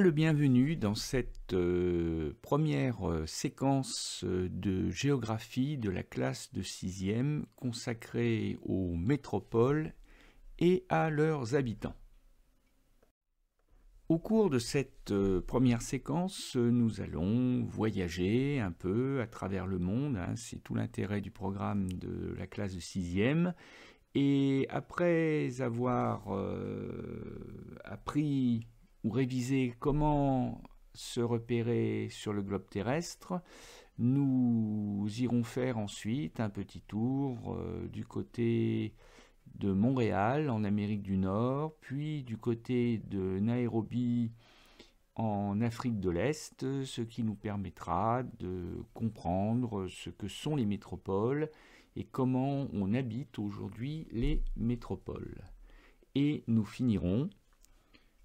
le bienvenu dans cette euh, première euh, séquence euh, de géographie de la classe de 6e consacrée aux métropoles et à leurs habitants. Au cours de cette première séquence, nous allons voyager un peu à travers le monde, hein. c'est tout l'intérêt du programme de la classe de 6e, et après avoir appris ou réviser comment se repérer sur le globe terrestre. Nous irons faire ensuite un petit tour euh, du côté de Montréal en Amérique du Nord, puis du côté de Nairobi en Afrique de l'Est, ce qui nous permettra de comprendre ce que sont les métropoles et comment on habite aujourd'hui les métropoles. Et nous finirons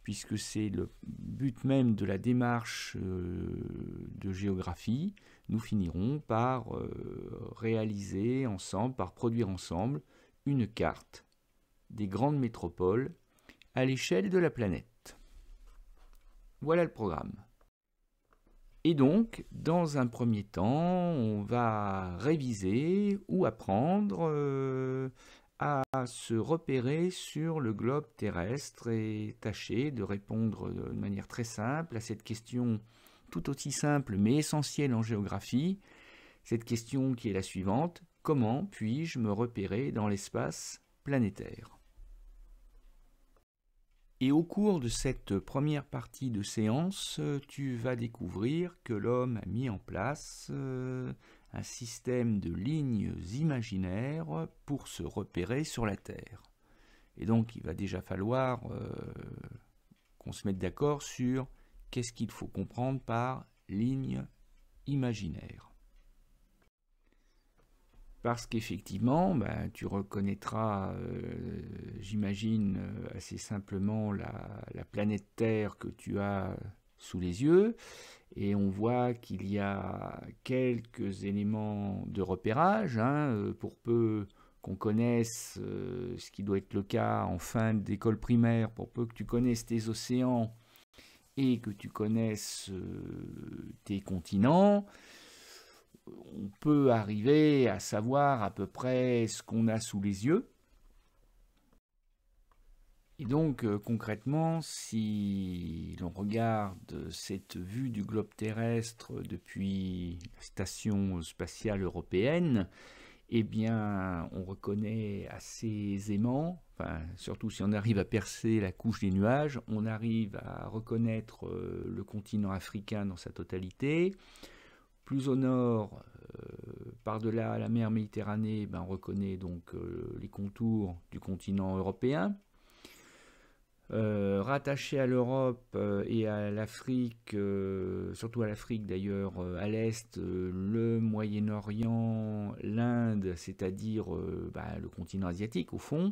puisque c'est le but même de la démarche euh, de géographie, nous finirons par euh, réaliser ensemble, par produire ensemble, une carte des grandes métropoles à l'échelle de la planète. Voilà le programme. Et donc, dans un premier temps, on va réviser ou apprendre euh, à se repérer sur le globe terrestre et tâcher de répondre de manière très simple à cette question tout aussi simple mais essentielle en géographie, cette question qui est la suivante, comment puis-je me repérer dans l'espace planétaire et au cours de cette première partie de séance, tu vas découvrir que l'homme a mis en place euh, un système de lignes imaginaires pour se repérer sur la Terre. Et donc il va déjà falloir euh, qu'on se mette d'accord sur qu'est-ce qu'il faut comprendre par ligne imaginaire. Parce qu'effectivement, ben, tu reconnaîtras, euh, j'imagine, euh, assez simplement la, la planète Terre que tu as sous les yeux et on voit qu'il y a quelques éléments de repérage, hein, euh, pour peu qu'on connaisse euh, ce qui doit être le cas en fin d'école primaire, pour peu que tu connaisses tes océans et que tu connaisses euh, tes continents, on peut arriver à savoir à peu près ce qu'on a sous les yeux. Et donc euh, concrètement, si l'on regarde cette vue du globe terrestre depuis la station spatiale européenne, eh bien on reconnaît assez aisément, enfin, surtout si on arrive à percer la couche des nuages, on arrive à reconnaître euh, le continent africain dans sa totalité. Plus au nord, euh, par-delà la mer Méditerranée, eh ben, on reconnaît donc les contours du continent européen. Euh, rattaché à l'Europe euh, et à l'Afrique, euh, surtout à l'Afrique d'ailleurs, à l'Est, le Moyen-Orient, l'Inde, c'est-à-dire bah, le continent asiatique au fond.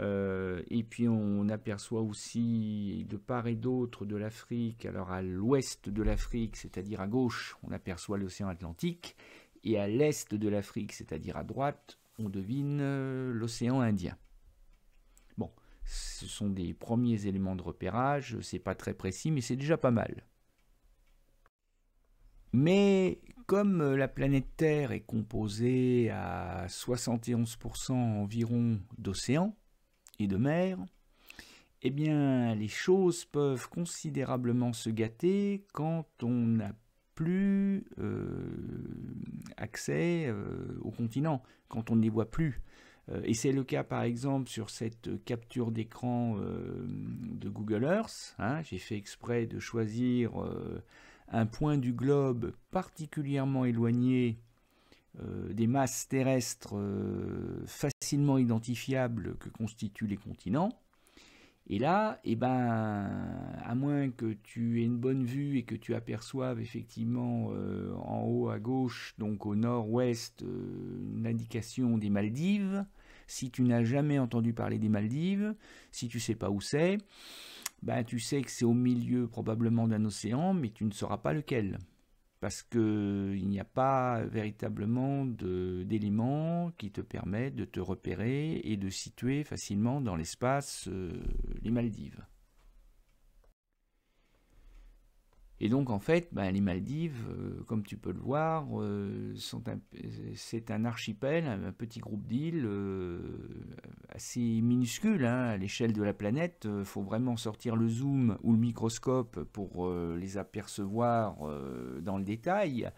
et puis on aperçoit aussi de part et d'autre de l'Afrique, alors à l'ouest de l'Afrique, c'est-à-dire à gauche, on aperçoit l'océan Atlantique, et à l'est de l'Afrique, c'est-à-dire à droite, on devine l'océan Indien. Ce sont des premiers éléments de repérage, c'est pas très précis, mais c'est déjà pas mal. Mais comme la planète Terre est composée à 71% environ d'océans et de mers, eh bien les choses peuvent considérablement se gâter quand on n'a plus euh, accès euh, au continent, quand on ne les voit plus. Euh, et c'est le cas par exemple sur cette capture d'écran euh, de Google Earth. Hein. J'ai fait exprès de choisir euh, un point du globe particulièrement éloigné des masses terrestres facilement identifiables que constituent les continents. Et là, eh ben, à moins que tu aies une bonne vue et que tu aperçoives effectivement en haut à gauche, donc au nord-ouest, une indication des Maldives, si tu n'as jamais entendu parler des Maldives, si tu ne sais pas où c'est, ben, tu sais que c'est au milieu probablement d'un océan, mais tu ne sauras pas lequel. Parce qu'il n'y a pas véritablement d'éléments qui te permettent de te repérer et de situer facilement dans l'espace euh, les Maldives. Et donc en fait, ben, les Maldives, euh, comme tu peux le voir, euh, c'est un, archipel, un, petit groupe d'îles euh, assez minuscule hein, à l'échelle de la planète. Il faut vraiment sortir le zoom ou le microscope pour les apercevoir dans le détail.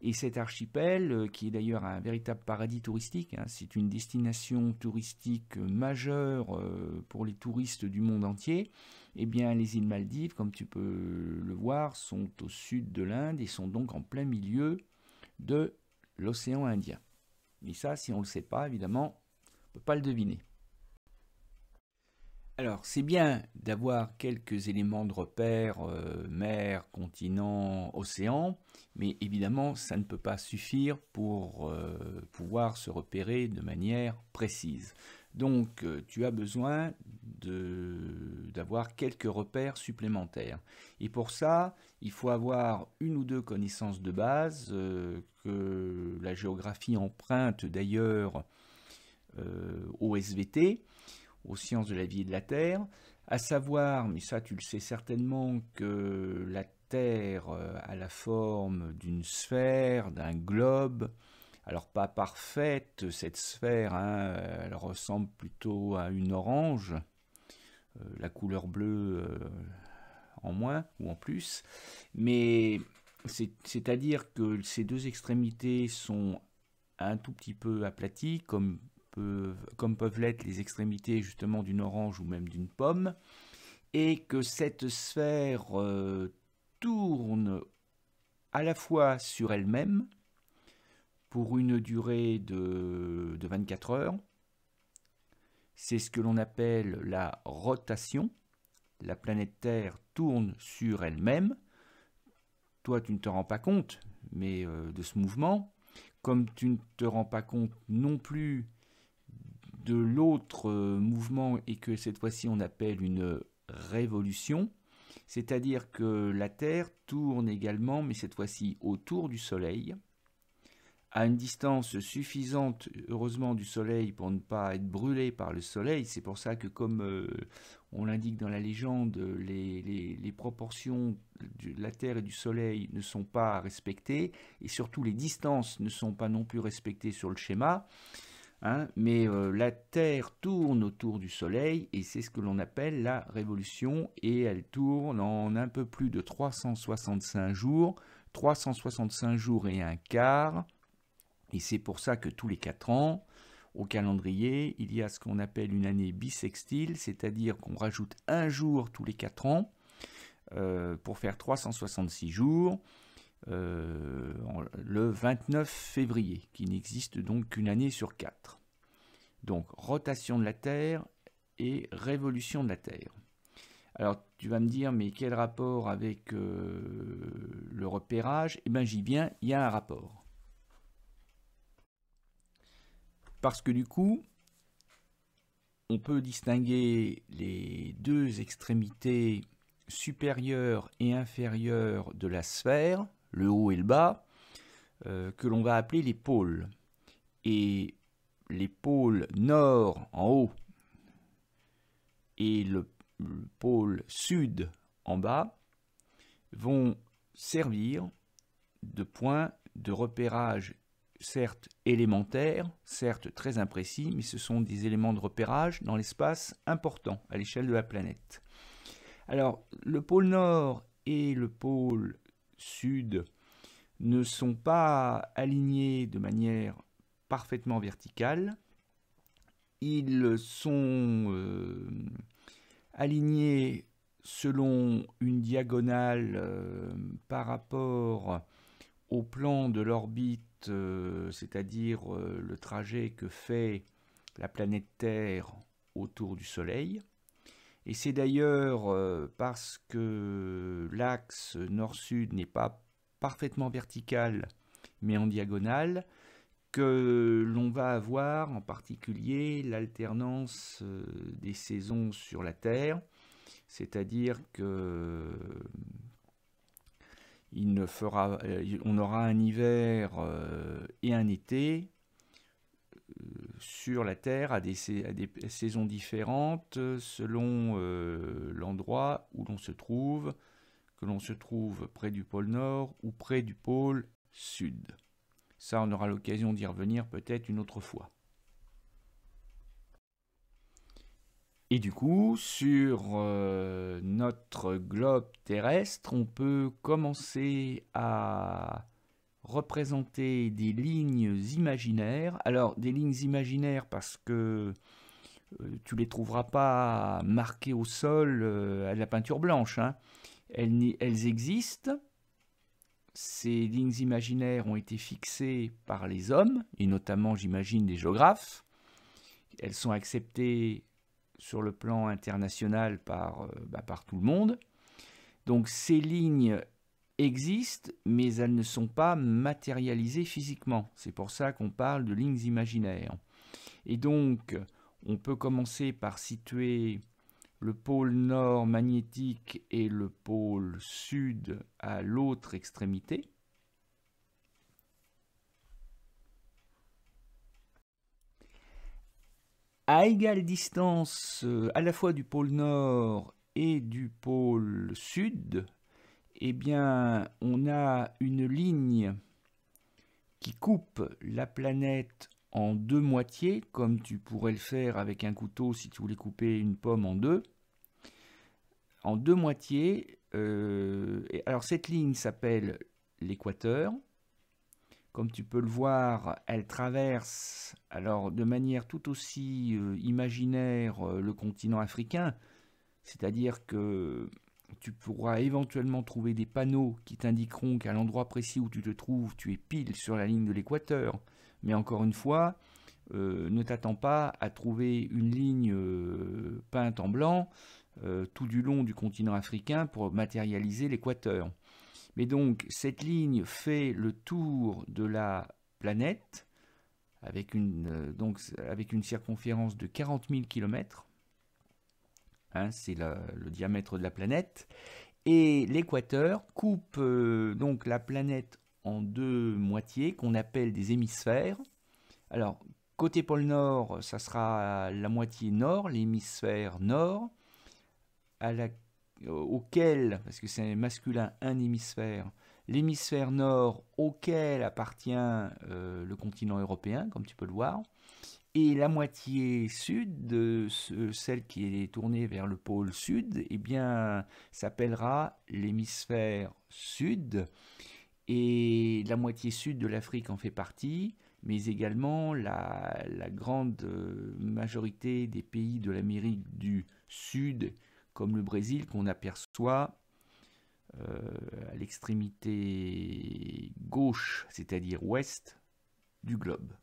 Et cet archipel, euh, qui est d'ailleurs un véritable paradis touristique, hein, c'est une destination touristique euh, majeure euh, pour les touristes du monde entier, eh bien les îles Maldives, comme tu peux le voir, sont au sud de l'Inde et sont donc en plein milieu de l'océan Indien. Mais ça, si on ne le sait pas, évidemment, on ne peut pas le deviner. Alors, c'est bien d'avoir quelques éléments de repère, euh, mer, continent, océan, mais évidemment, ça ne peut pas suffire pour euh, pouvoir se repérer de manière précise. Donc, euh, tu as besoin d'avoir quelques repères supplémentaires. Et pour ça, il faut avoir une ou deux connaissances de base que la géographie emprunte d'ailleurs au SVT aux sciences de la vie et de la Terre, à savoir, mais ça tu le sais certainement, que la Terre euh, a la forme d'une sphère, d'un globe, alors pas parfaite cette sphère, hein, euh, elle ressemble plutôt à une orange, euh, la couleur bleue en moins ou en plus, mais c'est-à-dire que ces deux extrémités sont un tout petit peu aplaties, comme comme peuvent l'être les extrémités justement d'une orange ou même d'une pomme, et que cette sphère euh, tourne à la fois sur elle-même pour une durée de, 24 heures. C'est ce que l'on appelle la rotation. La planète Terre tourne sur elle-même. Toi, tu ne te rends pas compte, mais euh, de ce mouvement, comme tu ne te rends pas compte non plus de l'autre euh, mouvement et que cette fois-ci on appelle une révolution, c'est-à-dire que la Terre tourne également, mais cette fois-ci autour du Soleil, à une distance suffisante, heureusement, du Soleil pour ne pas être brûlé par le Soleil. C'est pour ça que, comme euh, on l'indique dans la légende, les, les proportions de la Terre et du Soleil ne sont pas respectées, et surtout les distances ne sont pas non plus respectées sur le schéma. Hein, mais euh, la Terre tourne autour du Soleil et c'est ce que l'on appelle la révolution et elle tourne en un peu plus de 365 jours, 365 jours et un quart. Et c'est pour ça que tous les 4 ans, au calendrier, il y a ce qu'on appelle une année bissextile, c'est-à-dire qu'on rajoute un jour tous les 4 ans euh, pour faire 366 jours. Euh, le 29 février, qui n'existe donc qu'une année sur quatre. Donc rotation de la Terre et révolution de la Terre. Alors tu vas me dire, mais quel rapport avec euh, le repérage Eh bien j'y viens, il y a un rapport. Parce que du coup, on peut distinguer les deux extrémités supérieures et inférieures de la sphère, le haut et le bas, euh, que l'on va appeler les pôles. Et les pôles nord en haut et le, pôle sud en bas vont servir de points de repérage certes élémentaires, certes très imprécis, mais ce sont des éléments de repérage dans l'espace important à l'échelle de la planète. Alors, le pôle Nord et le pôle sud ne sont pas alignés de manière parfaitement verticale. Ils sont euh, alignés selon une diagonale euh, par rapport au plan de l'orbite, euh, c'est-à-dire le trajet que fait la planète Terre autour du Soleil. Et c'est d'ailleurs euh, parce que l'axe nord-sud n'est pas parfaitement vertical, mais en diagonale, que l'on va avoir en particulier l'alternance euh, des saisons sur la Terre, c'est-à-dire que euh, on aura un hiver et un été, sur la Terre à des, saisons différentes euh, selon euh, l'endroit où l'on se trouve, que l'on se trouve près du pôle Nord ou près du pôle Sud. Ça, on aura l'occasion d'y revenir peut-être une autre fois. Et du coup, sur euh, notre globe terrestre, on peut commencer à représenter des lignes imaginaires. Alors, des lignes imaginaires parce que tu euh, tu les trouveras pas marquées au sol euh, à la peinture blanche. Hein. Elles, existent. Ces lignes imaginaires ont été fixées par les hommes, et notamment, j'imagine, des géographes. Elles sont acceptées sur le plan international par, euh, bah, par tout le monde. Donc ces lignes existent, mais elles ne sont pas matérialisées physiquement. C'est pour ça qu'on parle de lignes imaginaires. Et donc, on peut commencer par situer le pôle nord magnétique et le pôle sud à l'autre extrémité. À égale distance euh, à la fois du pôle nord et du pôle sud, eh bien, on a une ligne qui coupe la planète en deux moitiés, comme tu pourrais le faire avec un couteau si tu voulais couper une pomme en deux. En deux moitiés. Euh, alors cette ligne s'appelle l'équateur. Comme tu peux le voir, elle traverse alors de manière tout aussi euh, imaginaire euh, le continent africain. C'est-à-dire que tu pourras éventuellement trouver des panneaux qui t'indiqueront qu'à l'endroit précis où tu te trouves, tu es pile sur la ligne de l'équateur. Mais encore une fois, euh, ne t'attends pas à trouver une ligne euh, peinte en blanc euh, tout du long du continent africain pour matérialiser l'équateur. Mais donc, cette ligne fait le tour de la planète avec une, donc, avec une circonférence de 40 000 km. Hein, c'est le diamètre de la planète, et l'équateur coupe euh, donc la planète en deux moitiés qu'on appelle des hémisphères. Alors, côté pôle Nord, ça sera la moitié nord, l'hémisphère nord, euh, auquel, parce que c'est masculin, un hémisphère, l'hémisphère nord auquel appartient euh, le continent européen, comme tu peux le voir, et la moitié sud, de celle qui est tournée vers le pôle sud, eh bien, s'appellera l'hémisphère sud. Et la moitié sud de l'Afrique en fait partie, mais également la, grande euh, majorité des pays de l'Amérique du Sud, comme le Brésil, qu'on aperçoit euh, à l'extrémité gauche, c'est-à-dire ouest, du globe.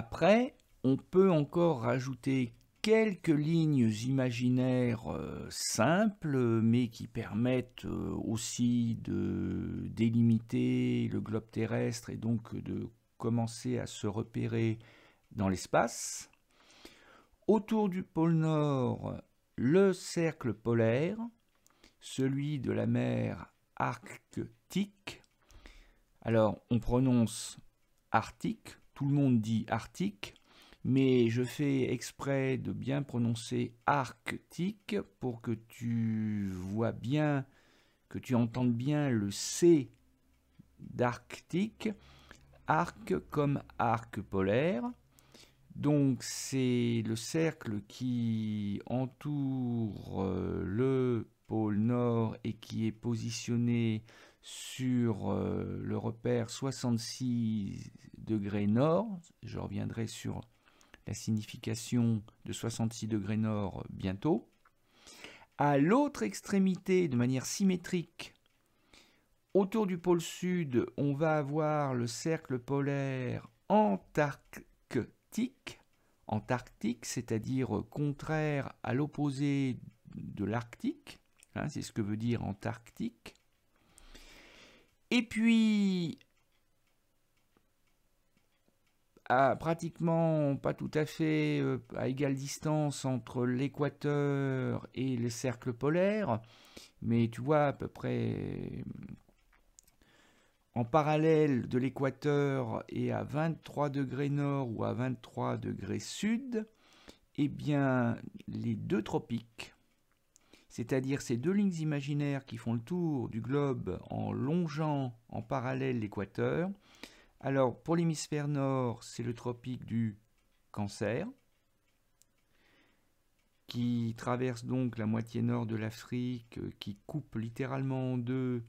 Après, on peut encore rajouter quelques lignes imaginaires euh, simples, mais qui permettent euh, aussi de délimiter le globe terrestre et donc de commencer à se repérer dans l'espace. Autour du pôle Nord, le cercle polaire, celui de la mer arctique. Alors, on prononce arctique tout le monde dit arctique, mais je fais exprès de bien prononcer arctique pour que tu vois bien, que tu entendes bien le C d'arctique, arc comme arc polaire. Donc c'est le cercle qui entoure euh, le pôle nord et qui est positionné sur euh, le repère 66 degrés nord. Je reviendrai sur la signification de 66 degrés nord bientôt. À l'autre extrémité, de manière symétrique, autour du pôle sud, on va avoir le cercle polaire antarctique, antarctique, c'est-à-dire contraire à l'opposé de l'Arctique, hein, c'est ce que veut dire Antarctique, et puis, à pratiquement pas tout à fait euh, à égale distance entre l'équateur et le cercle polaire, mais tu vois à peu près en parallèle de l'équateur et à 23 degrés nord ou à 23 degrés sud, eh bien les deux tropiques c'est-à-dire ces deux lignes imaginaires qui font le tour du globe en longeant en parallèle l'équateur. Alors pour l'hémisphère nord, c'est le tropique du cancer, qui traverse donc la moitié nord de l'Afrique, qui coupe littéralement en deux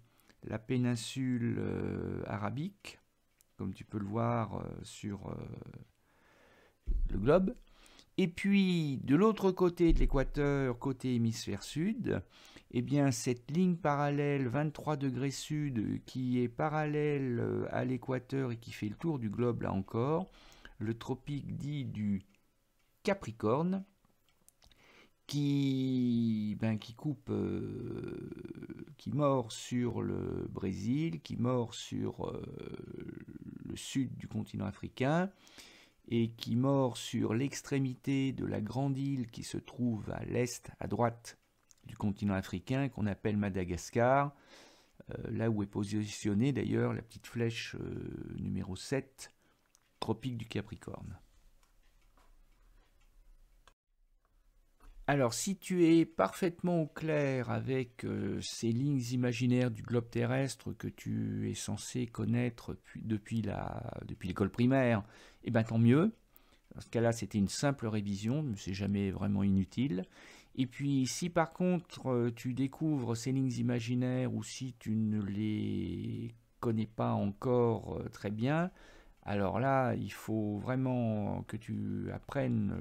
la péninsule euh, arabique, comme tu peux le voir euh, sur euh, le globe. Et puis, de l'autre côté de l'équateur, côté hémisphère sud, eh bien, cette ligne parallèle 23 degrés sud qui est parallèle euh, à l'équateur et qui fait le tour du globe là encore, le tropique dit du Capricorne, qui, ben, qui coupe, euh, qui mord sur le Brésil, qui mord sur euh, le sud du continent africain, et qui mord sur l'extrémité de la grande île qui se trouve à l'est, à droite du continent africain, qu'on appelle Madagascar, euh, là où est positionnée d'ailleurs la petite flèche euh, numéro 7, tropique du Capricorne. Alors, si tu es parfaitement au clair avec euh, ces lignes imaginaires du globe terrestre que tu es censé connaître depuis l'école depuis primaire, eh bien tant mieux. Dans ce cas-là, c'était une simple révision, mais c'est jamais vraiment inutile. Et puis, si par contre euh, tu découvres ces lignes imaginaires ou si tu ne les connais pas encore euh, très bien, alors là, il faut vraiment que tu apprennes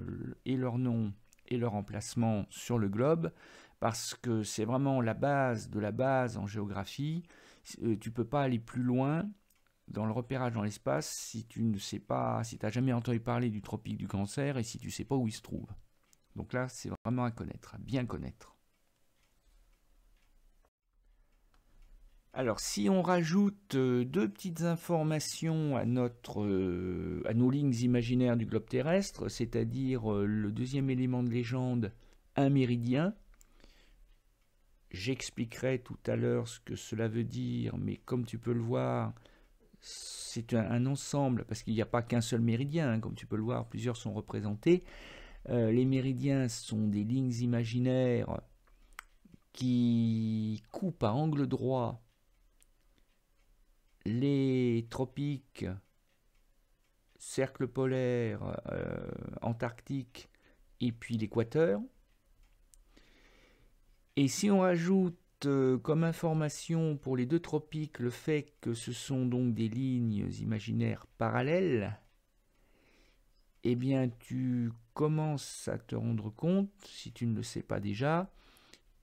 et leur nom et leur emplacement sur le globe, parce que c'est vraiment la base de la base en géographie. Euh, tu peux pas aller plus loin dans le repérage dans l'espace si tu ne sais pas, si tu n'as jamais entendu parler du tropique du cancer et si tu ne sais pas où il se trouve. Donc là, c'est vraiment à connaître, à bien connaître. Alors, si on rajoute euh, deux petites informations à, notre, euh, à nos lignes imaginaires du globe terrestre, c'est-à-dire euh, le deuxième élément de légende, un méridien, J'expliquerai tout à l'heure ce que cela veut dire, mais comme tu peux le voir, c'est un, ensemble, parce qu'il n'y a pas qu'un seul méridien, hein, comme tu peux le voir, plusieurs sont représentés. Euh, les méridiens sont des lignes imaginaires qui coupent à angle droit les tropiques, cercle polaire, euh, Antarctique et puis l'équateur. Et si on rajoute euh, comme information pour les deux tropiques le fait que ce sont donc des lignes imaginaires parallèles, eh bien tu commences à te rendre compte, si tu ne le sais pas déjà,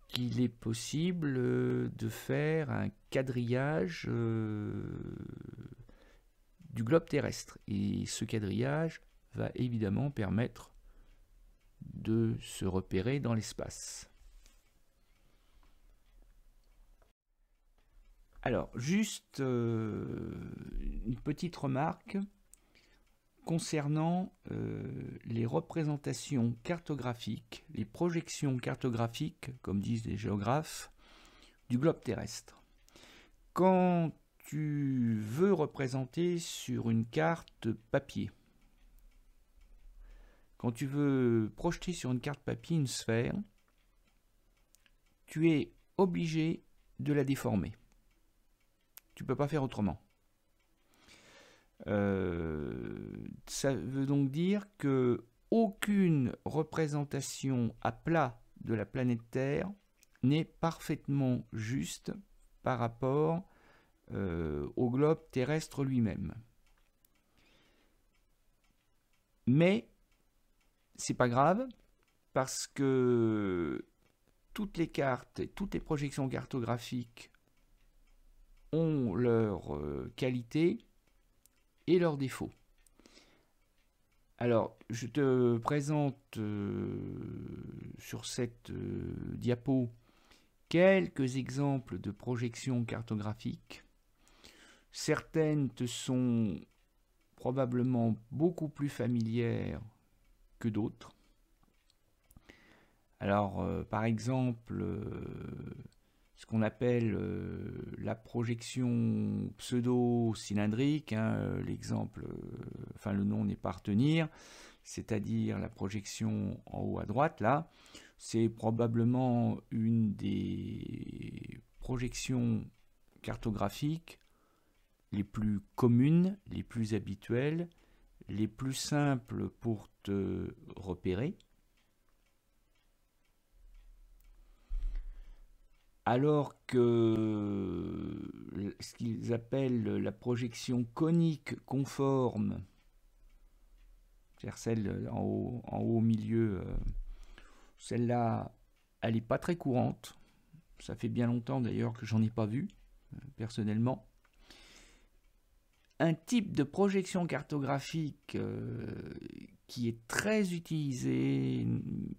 qu'il est possible euh, de faire un quadrillage euh, du globe terrestre. Et ce quadrillage va évidemment permettre de se repérer dans l'espace. Alors, juste euh, une petite remarque concernant euh, les représentations cartographiques, les projections cartographiques, comme disent les géographes, du globe terrestre. Quand tu veux représenter sur une carte papier, quand tu veux projeter sur une carte papier une sphère, tu es obligé de la déformer. Tu peux pas faire autrement. Euh, ça veut donc dire que aucune représentation à plat de la planète Terre n'est parfaitement juste par rapport euh, au globe terrestre lui-même. Mais c'est pas grave parce que toutes les cartes et toutes les projections cartographiques leur euh, qualité et leurs défauts. Alors, je te présente euh, sur cette euh, diapo quelques exemples de projections cartographiques. Certaines te sont probablement beaucoup plus familières que d'autres. Alors, par exemple, ce qu'on appelle euh, la projection pseudo-cylindrique, hein, euh, l'exemple, euh, enfin le nom n'est pas à retenir, c'est-à-dire la projection en haut à droite là, c'est probablement une des projections cartographiques les plus communes, les plus habituelles, les plus simples pour te repérer. alors que ce qu'ils appellent la projection conique conforme, c'est-à-dire celle en haut, au milieu, euh, celle-là, elle n'est pas très courante. Ça fait bien longtemps d'ailleurs que j'en ai pas vu, euh, personnellement. Un type de projection cartographique euh, qui est très utilisé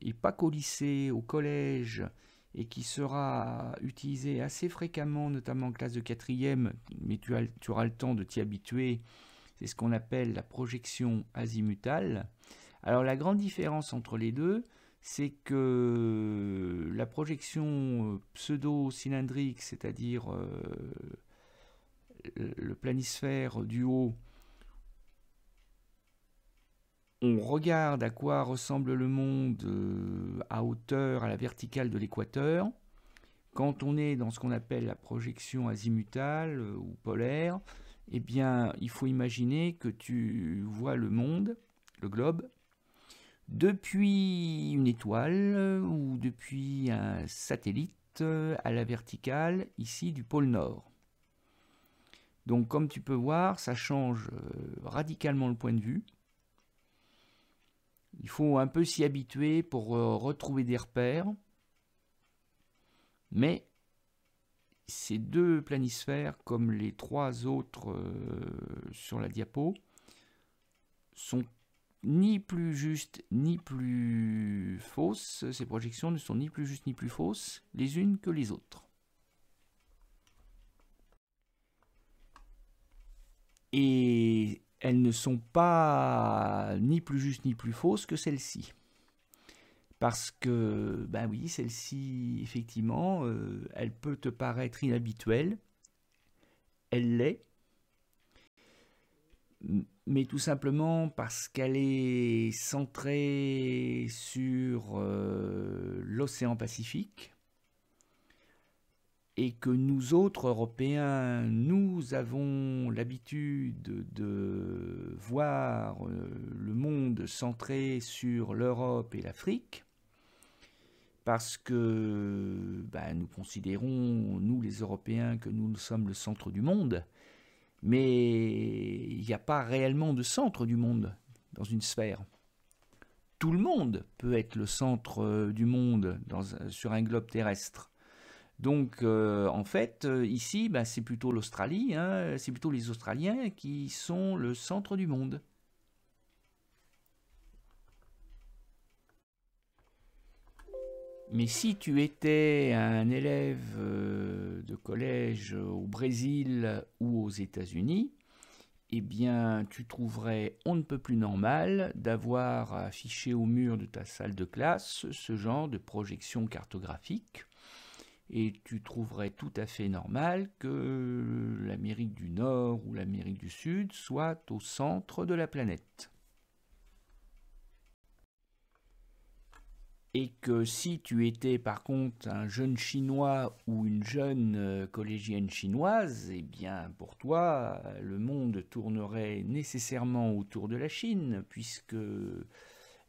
et pas qu'au lycée, au collège, et qui sera utilisé assez fréquemment, notamment en classe de quatrième, mais tu, auras le temps de t'y habituer, c'est ce qu'on appelle la projection azimutale. Alors la grande différence entre les deux, c'est que la projection euh, pseudo-cylindrique, c'est-à-dire euh, le planisphère du haut, on regarde à quoi ressemble le monde euh, à hauteur, à la verticale de l'équateur. Quand on est dans ce qu'on appelle la projection azimutale euh, ou polaire, eh bien, il faut imaginer que tu vois le monde, le globe, depuis une étoile euh, ou depuis un satellite à la verticale, ici du pôle Nord. Donc, comme tu peux voir, ça change radicalement le point de vue il faut un peu s'y habituer pour euh, retrouver des repères. Mais ces deux planisphères, comme les trois autres euh, sur la diapo, sont ni plus justes ni plus fausses. Ces projections ne sont ni plus justes ni plus fausses les unes que les autres. Et elles ne sont pas ni plus justes ni plus fausses que celles-ci. Parce que, ben oui, celle-ci, effectivement, euh, elle peut te paraître inhabituelle, elle l'est, mais tout simplement parce qu'elle est centrée sur euh, l'océan Pacifique, et que nous autres Européens, nous avons l'habitude de voir euh, le monde centré sur l'Europe et l'Afrique, parce que ben, nous considérons, nous les Européens, que nous sommes le centre du monde, mais il n'y a pas réellement de centre du monde dans une sphère. Tout le monde peut être le centre euh, du monde euh, sur un globe terrestre. Donc euh, en fait, euh, ici, bah, c'est plutôt l'Australie, hein, c'est plutôt les Australiens qui sont le centre du monde. Mais si tu étais un élève euh, de collège au Brésil ou aux États-Unis, eh bien, tu trouverais on ne peut plus normal d'avoir affiché au mur de ta salle de classe ce genre de projection cartographique et tu trouverais tout à fait normal que l'Amérique du Nord ou l'Amérique du Sud soit au centre de la planète. et que si tu étais par contre un jeune chinois ou une jeune euh, collégienne chinoise, eh bien pour toi, le monde tournerait nécessairement autour de la Chine, puisque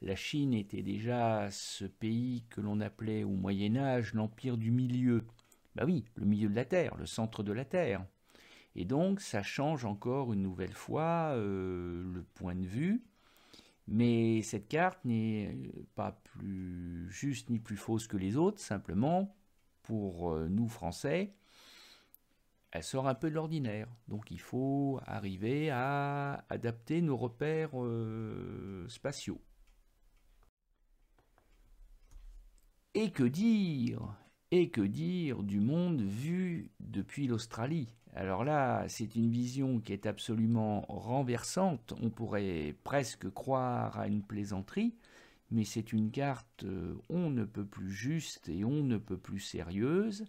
la Chine était déjà ce pays que l'on appelait au Moyen Âge l'empire du milieu. ben oui, le milieu de la Terre, le centre de la Terre. Et donc ça change encore une nouvelle fois euh, le point de vue. Mais cette carte n'est euh, pas plus juste ni plus fausse que les autres, simplement, pour euh, nous Français, elle sort un peu de l'ordinaire. Donc il faut arriver à adapter nos repères spatiaux. Et que dire Et que dire du monde vu depuis l'Australie Alors là, c'est une vision qui est absolument renversante. On pourrait presque croire à une plaisanterie, mais c'est une carte euh, on ne peut plus juste et on ne peut plus sérieuse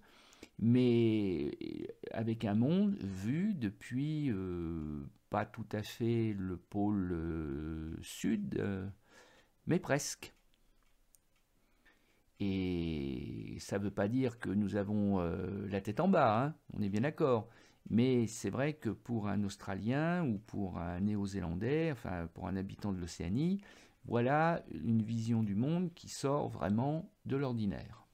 mais euh, avec un monde vu depuis euh, pas tout à fait le pôle sud, mais presque. Et ça ne veut pas dire que nous avons euh, la tête en bas, hein. on est bien d'accord. Mais c'est vrai que pour un Australien ou pour un Néo-Zélandais, enfin pour un habitant de l'Océanie, voilà une vision du monde qui sort vraiment de l'ordinaire.